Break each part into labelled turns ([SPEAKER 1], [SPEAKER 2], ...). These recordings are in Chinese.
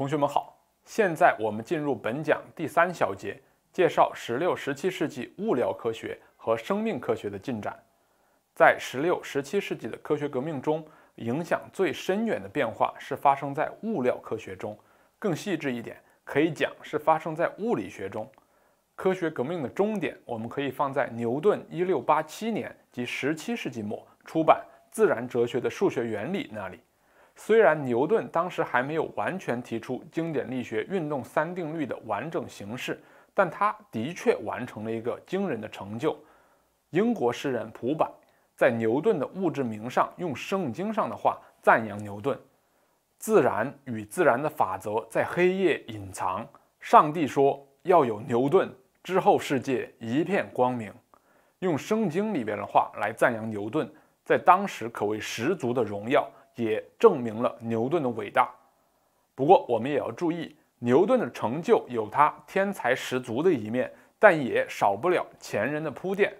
[SPEAKER 1] 同学们好，现在我们进入本讲第三小节，介绍十六、十七世纪物料科学和生命科学的进展。在十六、十七世纪的科学革命中，影响最深远的变化是发生在物料科学中，更细致一点，可以讲是发生在物理学中。科学革命的终点，我们可以放在牛顿一六八七年及十七世纪末出版《自然哲学的数学原理》那里。虽然牛顿当时还没有完全提出经典力学运动三定律的完整形式，但他的确完成了一个惊人的成就。英国诗人普柏在牛顿的墓志铭上用圣经上的话赞扬牛顿：“自然与自然的法则在黑夜隐藏，上帝说要有牛顿，之后世界一片光明。”用圣经里边的话来赞扬牛顿，在当时可谓十足的荣耀。也证明了牛顿的伟大。不过，我们也要注意，牛顿的成就有他天才十足的一面，但也少不了前人的铺垫。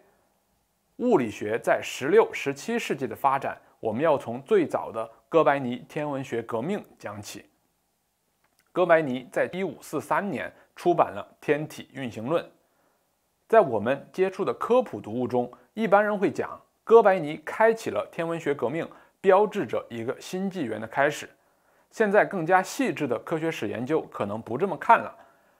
[SPEAKER 1] 物理学在十六、十七世纪的发展，我们要从最早的哥白尼天文学革命讲起。哥白尼在一五四三年出版了《天体运行论》。在我们接触的科普读物中，一般人会讲，哥白尼开启了天文学革命。标志着一个新纪元的开始。现在更加细致的科学史研究可能不这么看了，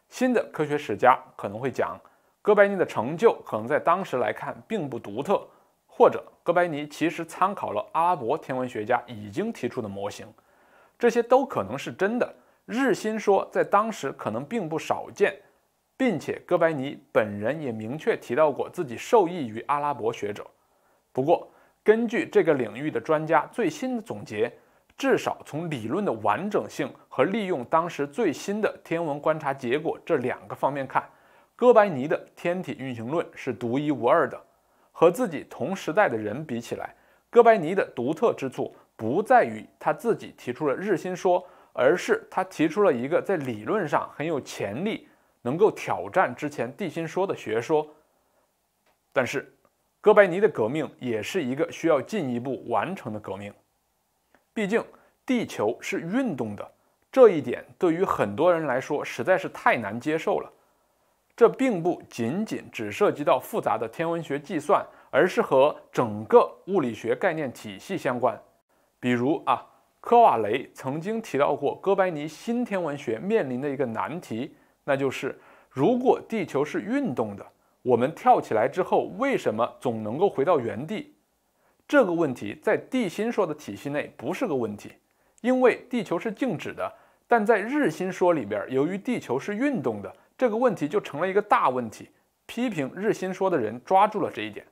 [SPEAKER 1] 新的科学史家可能会讲，哥白尼的成就可能在当时来看并不独特，或者哥白尼其实参考了阿拉伯天文学家已经提出的模型，这些都可能是真的。日心说在当时可能并不少见，并且哥白尼本人也明确提到过自己受益于阿拉伯学者。不过，根据这个领域的专家最新的总结，至少从理论的完整性和利用当时最新的天文观察结果这两个方面看，哥白尼的天体运行论是独一无二的。和自己同时代的人比起来，哥白尼的独特之处不在于他自己提出了日心说，而是他提出了一个在理论上很有潜力、能够挑战之前地心说的学说。但是。哥白尼的革命也是一个需要进一步完成的革命。毕竟，地球是运动的这一点，对于很多人来说实在是太难接受了。这并不仅仅只涉及到复杂的天文学计算，而是和整个物理学概念体系相关。比如啊，科瓦雷曾经提到过哥白尼新天文学面临的一个难题，那就是如果地球是运动的。我们跳起来之后，为什么总能够回到原地？这个问题在地心说的体系内不是个问题，因为地球是静止的。但在日心说里边，由于地球是运动的，这个问题就成了一个大问题。批评日心说的人抓住了这一点。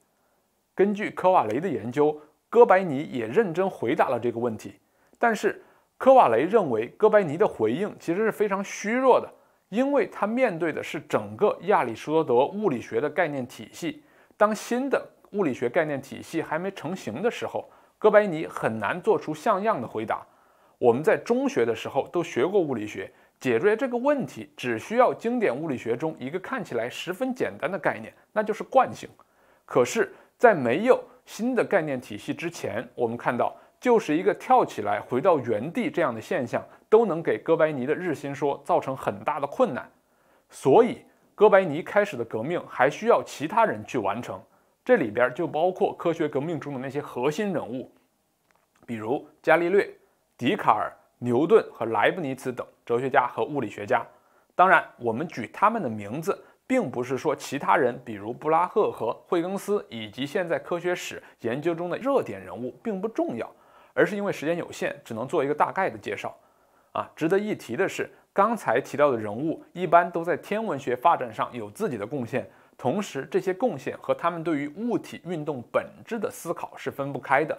[SPEAKER 1] 根据科瓦雷的研究，哥白尼也认真回答了这个问题，但是科瓦雷认为哥白尼的回应其实是非常虚弱的。因为他面对的是整个亚里士多德物理学的概念体系，当新的物理学概念体系还没成型的时候，哥白尼很难做出像样的回答。我们在中学的时候都学过物理学，解决这个问题只需要经典物理学中一个看起来十分简单的概念，那就是惯性。可是，在没有新的概念体系之前，我们看到。就是一个跳起来回到原地这样的现象，都能给哥白尼的日心说造成很大的困难，所以哥白尼开始的革命还需要其他人去完成，这里边就包括科学革命中的那些核心人物，比如伽利略、笛卡尔、牛顿和莱布尼茨等哲学家和物理学家。当然，我们举他们的名字，并不是说其他人，比如布拉赫和惠更斯，以及现在科学史研究中的热点人物并不重要。而是因为时间有限，只能做一个大概的介绍，啊，值得一提的是，刚才提到的人物一般都在天文学发展上有自己的贡献，同时这些贡献和他们对于物体运动本质的思考是分不开的。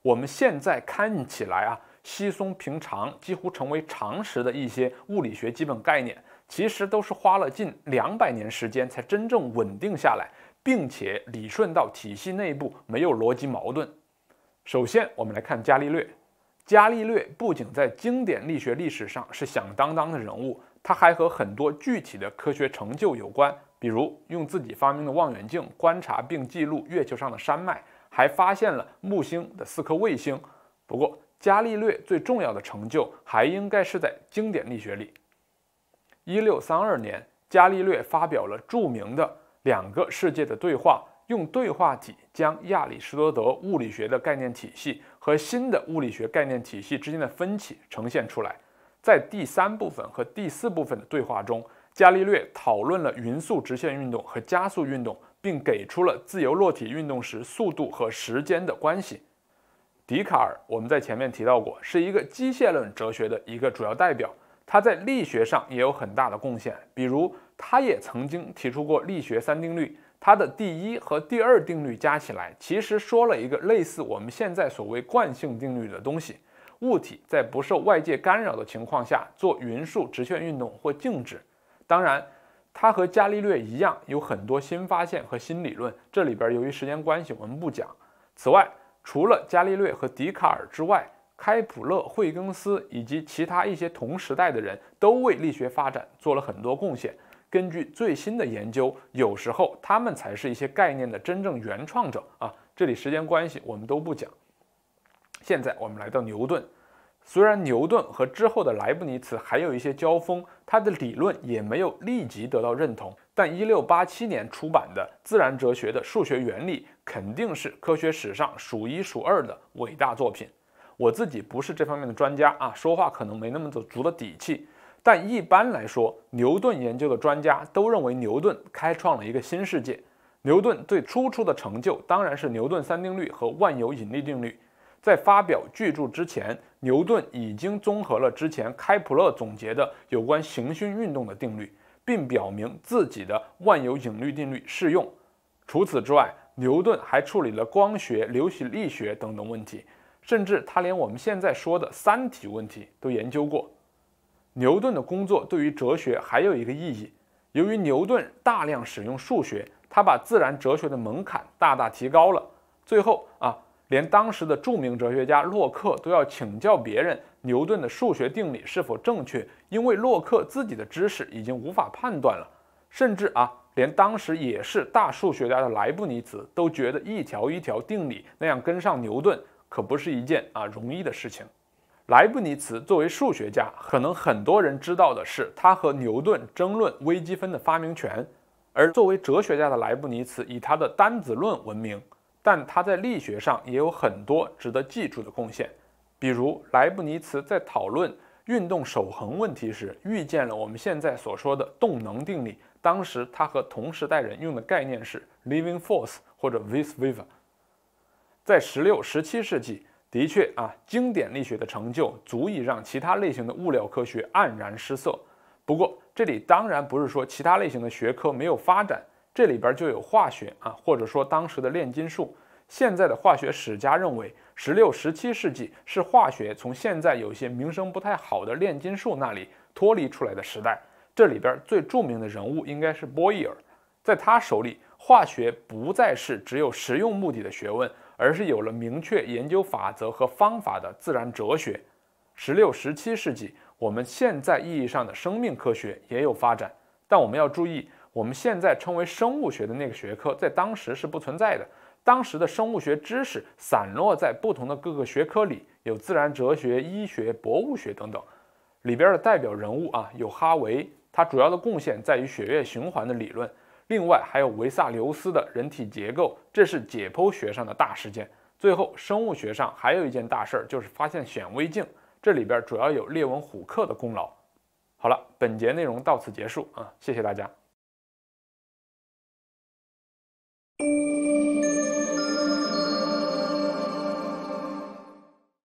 [SPEAKER 1] 我们现在看起来啊稀松平常，几乎成为常识的一些物理学基本概念，其实都是花了近两百年时间才真正稳定下来，并且理顺到体系内部没有逻辑矛盾。首先，我们来看伽利略。伽利略不仅在经典力学历史上是响当当的人物，他还和很多具体的科学成就有关，比如用自己发明的望远镜观察并记录月球上的山脉，还发现了木星的四颗卫星。不过，伽利略最重要的成就还应该是在经典力学里。一六三二年，伽利略发表了著名的《两个世界的对话》，用对话体。将亚里士多德物理学的概念体系和新的物理学概念体系之间的分歧呈现出来。在第三部分和第四部分的对话中，伽利略讨论了匀速直线运动和加速运动，并给出了自由落体运动时速度和时间的关系。笛卡尔，我们在前面提到过，是一个机械论哲学的一个主要代表，他在力学上也有很大的贡献，比如他也曾经提出过力学三定律。它的第一和第二定律加起来，其实说了一个类似我们现在所谓惯性定律的东西：物体在不受外界干扰的情况下，做匀速直线运动或静止。当然，它和伽利略一样，有很多新发现和新理论。这里边由于时间关系，我们不讲。此外，除了伽利略和笛卡尔之外，开普勒、惠更斯以及其他一些同时代的人都为力学发展做了很多贡献。根据最新的研究，有时候他们才是一些概念的真正原创者啊。这里时间关系，我们都不讲。现在我们来到牛顿，虽然牛顿和之后的莱布尼茨还有一些交锋，他的理论也没有立即得到认同，但一六八七年出版的《自然哲学的数学原理》肯定是科学史上数一数二的伟大作品。我自己不是这方面的专家啊，说话可能没那么足的底气。但一般来说，牛顿研究的专家都认为牛顿开创了一个新世界。牛顿最突出的成就当然是牛顿三定律和万有引力定律。在发表巨著之前，牛顿已经综合了之前开普勒总结的有关行星运动的定律，并表明自己的万有引力定律适用。除此之外，牛顿还处理了光学、流体力学等等问题，甚至他连我们现在说的三体问题都研究过。牛顿的工作对于哲学还有一个意义，由于牛顿大量使用数学，他把自然哲学的门槛大大提高了。最后啊，连当时的著名哲学家洛克都要请教别人牛顿的数学定理是否正确，因为洛克自己的知识已经无法判断了。甚至啊，连当时也是大数学家的莱布尼茨都觉得一条一条定理那样跟上牛顿可不是一件啊容易的事情。莱布尼茨作为数学家，可能很多人知道的是他和牛顿争论微积分的发明权；而作为哲学家的莱布尼茨以他的单子论闻名，但他在力学上也有很多值得记住的贡献。比如，莱布尼茨在讨论运动守恒问题时，预见了我们现在所说的动能定理。当时他和同时代人用的概念是 “living force” 或者 “vis viva”。在十六、十七世纪。的确啊，经典力学的成就足以让其他类型的物料科学黯然失色。不过，这里当然不是说其他类型的学科没有发展，这里边就有化学啊，或者说当时的炼金术。现在的化学史家认为，十六、十七世纪是化学从现在有些名声不太好的炼金术那里脱离出来的时代。这里边最著名的人物应该是波义尔，在他手里，化学不再是只有实用目的的学问。而是有了明确研究法则和方法的自然哲学。十六、十七世纪，我们现在意义上的生命科学也有发展，但我们要注意，我们现在称为生物学的那个学科在当时是不存在的。当时的生物学知识散落在不同的各个学科里，有自然哲学、医学、博物学等等。里边的代表人物啊，有哈维，他主要的贡献在于血液循环的理论。另外还有维萨留斯的人体结构，这是解剖学上的大事件。最后，生物学上还有一件大事儿，就是发现显微镜，这里边主要有列文虎克的功劳。好了，本节内容到此结束啊，谢谢大家。